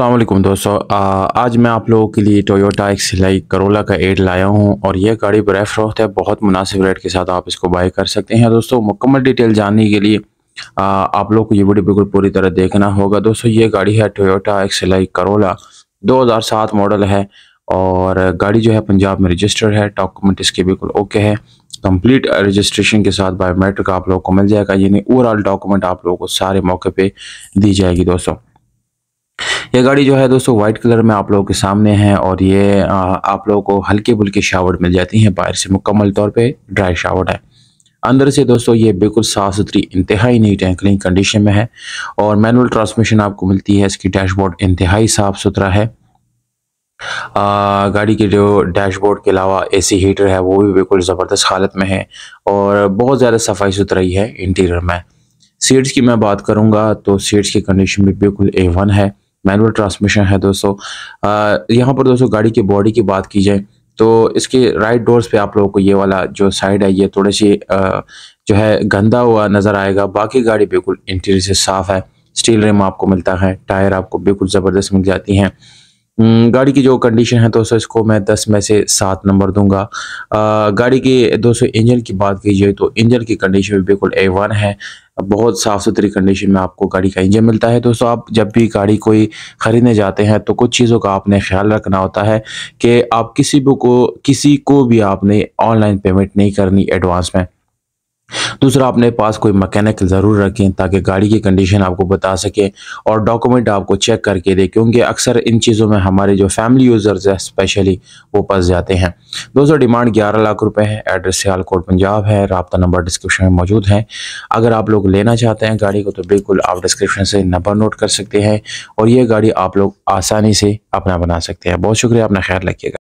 अल्लाम दोस्तों आज मैं आप लोगों के लिए टोयोटा एक्सलाई करोला का एड लाया हूं और यह गाड़ी बरए फरोख्त है बहुत मुनासिब रेट के साथ आप इसको बाय कर सकते हैं दोस्तों मुकम्मल डिटेल जानने के लिए आ, आप लोग को ये वीडियो बिल्कुल पूरी तरह देखना होगा दोस्तों ये गाड़ी है टोयोटा सिलाई करोला दो मॉडल है और गाड़ी जो है पंजाब में रजिस्टर्ड है डॉक्यूमेंट इसके बिल्कुल ओके है कंप्लीट रजिस्ट्रेशन के साथ बायोमेट्रिक आप लोगों को मिल जाएगा यानी ओवरऑल डॉक्यूमेंट आप लोगों को सारे मौके पर दी जाएगी दोस्तों ये गाड़ी जो है दोस्तों वाइट कलर में आप लोगों के सामने है और ये आप लोगों को हल्के बुल्के शावर मिल जाती है बाहर से मुकम्मल तौर पर ड्राई शावर है अंदर से दोस्तों ये बिल्कुल साफ़ सुथरी इंतहाई नीट एंड क्लीन कंडीशन में है और मैनुअल ट्रांसमिशन आपको मिलती है इसकी डैशबोर्ड इंतहाई साफ़ सुथरा है आ, गाड़ी के जो डैशबोर्ड के अलावा एसी हीटर है वो भी बिल्कुल ज़बरदस्त हालत में है और बहुत ज़्यादा सफाई सुथराई है इंटीरियर में सीट्स की मैं बात करूँगा तो सीट्स की कंडीशन भी बिल्कुल ए वन है मैनुअल ट्रांसमिशन है दोस्तों यहाँ पर दोस्तों गाड़ी की बॉडी की बात की जाए तो इसके राइट डोर्स पे आप लोगों को ये वाला जो साइड है ये थोड़ी सी जो है गंदा हुआ नज़र आएगा बाकी गाड़ी बिल्कुल इंटीरियर से साफ़ है स्टील रिम आपको मिलता है टायर आपको बिल्कुल ज़बरदस्त मिल जाती हैं हम्म, गाड़ी की जो कंडीशन है दोस्तों इसको मैं 10 में से 7 नंबर दूंगा आ, गाड़ी के दोस्तों इंजन की बात की जाए तो इंजन की कंडीशन भी बिल्कुल ए वन है बहुत साफ़ सुथरी कंडीशन में आपको गाड़ी का इंजन मिलता है दोस्तों आप जब भी गाड़ी कोई ख़रीदने जाते हैं तो कुछ चीज़ों का आपने ख्याल रखना होता है कि आप किसी को किसी को भी आपने ऑनलाइन पेमेंट नहीं करनी एडवांस में दूसरा अपने पास कोई मकैनिक ज़रूर रखें ताकि गाड़ी की कंडीशन आपको बता सके और डॉक्यूमेंट आपको चेक करके दे क्योंकि अक्सर इन चीज़ों में हमारे जो फैमिली यूज़र्स हैं स्पेशली वो पस जाते हैं दोस्तों डिमांड ग्यारह लाख रुपये है एड्रेस सियालकोट पंजाब है रबता नंबर डिस्क्रिप्शन में मौजूद है अगर आप लोग लेना चाहते हैं गाड़ी को तो बिल्कुल आप डिस्क्रिप्शन से नंबर नोट कर सकते हैं और ये गाड़ी आप लोग आसानी से अपना बना सकते हैं बहुत शुक्रिया अपना ख्याल रखिएगा